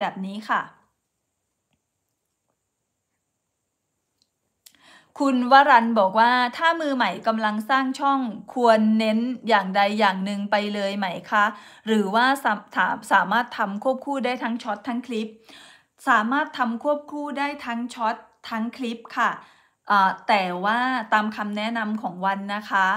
แบบนี้ค่ะ คุณวรันบอกว่าถ้ามือใหม่กำลังสร้างช่องควรเน้นอย่างใดอย่างหนึ่งไปเลยไหมคะ หรือว่าสาาสามารถทำควบคู่ได้ทั้งช็อตทั้งคลิป สามารถทำควบคู่ได้ทั้งช็อตทั้งคลิปค่ะ แต่ว่าตามคำแนะนำของวันนะคะ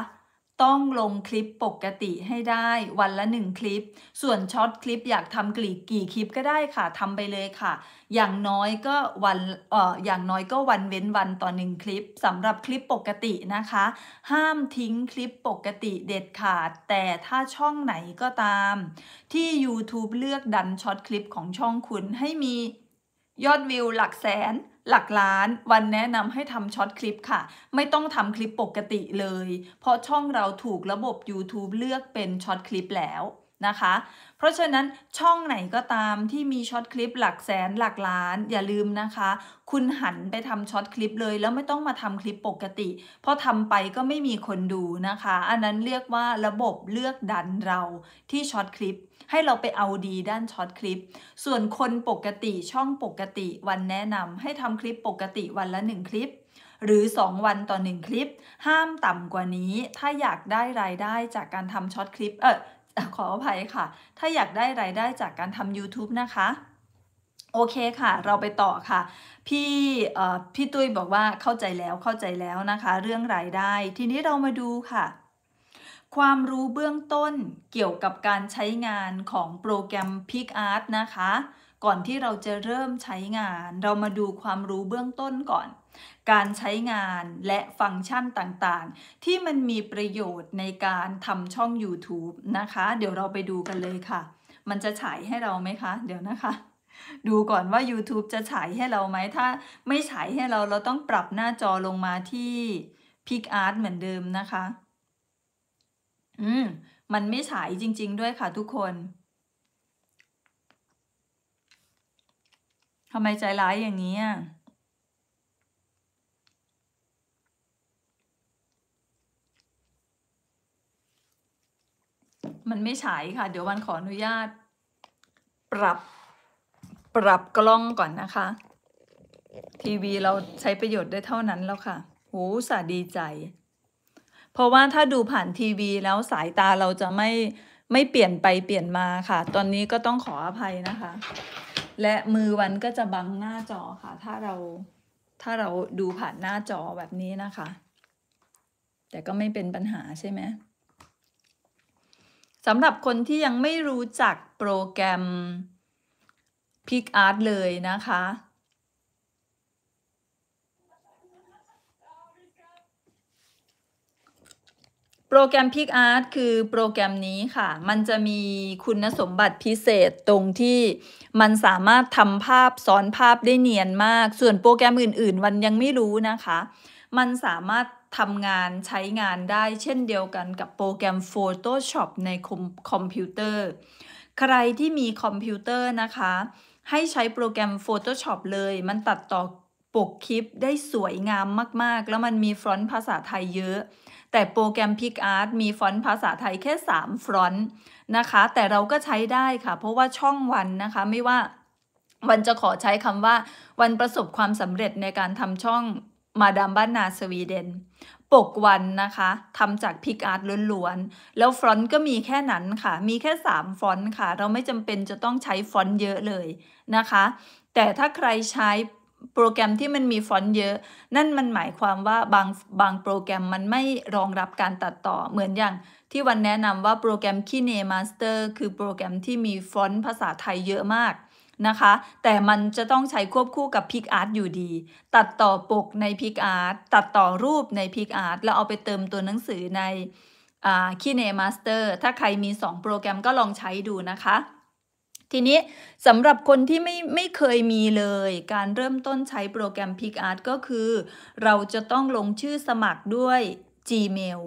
ต้องลงคลิปปกติให้ได้วันละ1คลิป ส่วนช็อตคลิป อยากทำกี่กี่คลิปก็ได้ค่ะทำไปเลยค่ะ อย่างน้อยก็วันเอ่ออย่างน้อยก็วันเว้นวันต่อ1คลิปสำหรับคลิปปกตินะคะ ห้ามทิ้งคลิปปกติเด็ดขาด แต่ถ้าช่องไหนก็ตามที่ YouTube เลือกดันช็อตคลิป ของช่องคุณให้มียอดวิวหลักแสนหลักล้านวันแนะนำให้ทำช็อตคลิปค่ะ ไม่ต้องทำคลิปปกติเลย เพราะช่องเราถูกระบบ YouTube เลือกเป็นช็อตคลิปแล้วนะคะเพราะฉะนั้นช่องไหนก็ตามที่มีช็อตคลิปหลักแสนหลักล้าน อย่าลืมนะคะคุณหันไปทำช็อตคลิปเลย แล้วไม่ต้องมาทำคลิปปกติ เพราะทำไปก็ไม่มีคนดูนะคะ อันนั้นเรียกว่าระบบเลือกดันเราที่ช็อตคลิปให้เราไปเอาดีด้านช็อตคลิปส่วนคนปกติช่องปกติวันแนะนำให้ทำคลิปปกติวันละ1คลิปหรือ 2 วันต่อ1คลิป ห้ามต่ำกว่านี้ ถ้าอยากได้รายได้จากการทำช็อตคลิปเออขออภัยค่ะ ถ้าอยากได้รายได้จากการทำ YouTube นะคะ โอเคค่ะ เราไปต่อค่ะ พี่พี่ตุ้ยบอกว่าเข้าใจแล้ว เข้าใจแล้วนะคะ เรื่องรายได้ ทีนี้เรามาดูค่ะ ความรู้เบื้องต้นเกี่ยวกับการใช้งานของโปรแกรม PicArt นะคะ ก่อนที่เราจะเริ่มใช้งาน เรามาดูความรู้เบื้องต้นก่อนการใช้งานและฟังก์ชันต่างๆ ที่มันมีประโยชน์ในการทำช่อง YouTube นะคะ เดี๋ยวเราไปดูกันเลยค่ะ มันจะฉายให้เราไหมคะ เดี๋ยวนะคะ ดูก่อนว่า YouTube จะฉายให้เราไหมถ้าไม่ฉายให้เราเราต้องปรับหน้าจอลงมาที่พิกอาร์ตเหมือนเดิมนะคะ อืมมันไม่ฉายจริงๆ ด้วยค่ะทุกคนทำไมใจร้ายอย่างนี้อ่ะมันไม่ฉายค่ะเดี๋ยววันขออนุญาตปรับปรับกล้องก่อนนะคะ ทีวีเราใช้ประโยชน์ได้เท่านั้นแล้วค่ะโหสาดีใจ เพราะว่าถ้าดูผ่านทีวีแล้วสายตาเราจะไม่ไม่เปลี่ยนไปเปลี่ยนมาค่ะ ตอนนี้ก็ต้องขออภัยนะคะ และมือวันก็จะบังหน้าจอค่ะ ถ้าเราถ้าเราดูผ่านหน้าจอแบบนี้นะคะ แต่ก็ไม่เป็นปัญหาใช่ไหมำหรับคนที่ยังไม่รู้จักโปรแกรม PicArt เลยนะคะ โปรแกรม PicArt คือโปรแกรมนี้ค่ะ มันจะมีคุณสมบัติพิเศษตรงที่มันสามารถทำภาพซ้อนภาพได้เนียนมาก ส่วนโปรแกรมอื่น ๆ วันยังไม่รู้นะคะมันสามารถทำงานใช้งานได้เช่นเดียวกันกับโปรแกรม Photoshop ในคอมพิวเตอร์ ใครที่มีคอมพิวเตอร์นะคะ ให้ใช้โปรแกรม Photoshop เลย มันตัดต่อปกคลิป ได้สวยงามมากๆ แล้วมันมีฟอนต์ภาษาไทยเยอะ แต่โปรแกรม PicArt มีฟอนต์ภาษาไทยแค่ 3 ฟอนต์นะคะ แต่เราก็ใช้ได้ค่ะ เพราะว่าช่องวันนะคะ ไม่ว่าวันจะขอใช้คำว่าวันประสบความสำเร็จในการทำช่องมาดามบ้านนาสวีเดน ปกวันนะคะทำจากพิกอาร์ตล้วนๆแล้วฟอนต์ก็มีแค่นั้นค่ะ มีแค่3ฟอนต์ค่ะเราไม่จำเป็นจะต้องใช้ฟอนต์เยอะเลยนะคะ แต่ถ้าใครใช้โปรแกรมที่มันมีฟอนต์เยอะ นั่นมันหมายความว่าบางบางโปรแกรมมันไม่รองรับการตัดต่อเหมือนอย่าง ที่วันแนะนำว่าโปรแกรมคีเนมาสเตอร์คือโปรแกรมที่มีฟอนต์ภาษาไทยเยอะมากนะคะ แต่มันจะต้องใช้ควบคู่กับพิกอาร์ตอยู่ดี ตัดต่อปกในพิกอาร์ตตัดต่อรูปในพิกอาร์ตแล้วเอาไปเติมตัวหนังสือในคีเนมาสเตอร์ถ้าใครมี 2 โปรแกรมก็ลองใช้ดูนะคะ ทีนี้สำหรับคนที่ไม่ไม่เคยมีเลยการเริ่มต้นใช้โปรแกรม PicArt ก็คือ เราจะต้องลงชื่อสมัครด้วย Gmail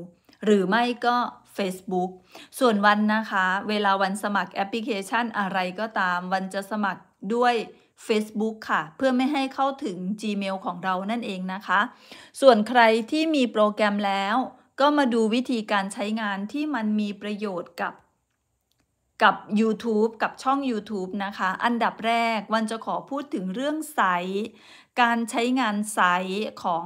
หรือไม่ก็ Facebook ส่วนวันนะคะ เวลาวันสมัครแอปพลิเคชันอะไรก็ตาม วันจะสมัครด้วย Facebook ค่ะ เพื่อไม่ให้เข้าถึง Gmail ของเรานั่นเองนะคะ ส่วนใครที่มีโปรแกรมแล้ว ก็มาดูวิธีการใช้งานที่มันมีประโยชน์กับ กับ YouTube กับช่อง YouTube นะคะ อันดับแรก วันจะขอพูดถึงเรื่องไซส์การใช้งานไซส์ของ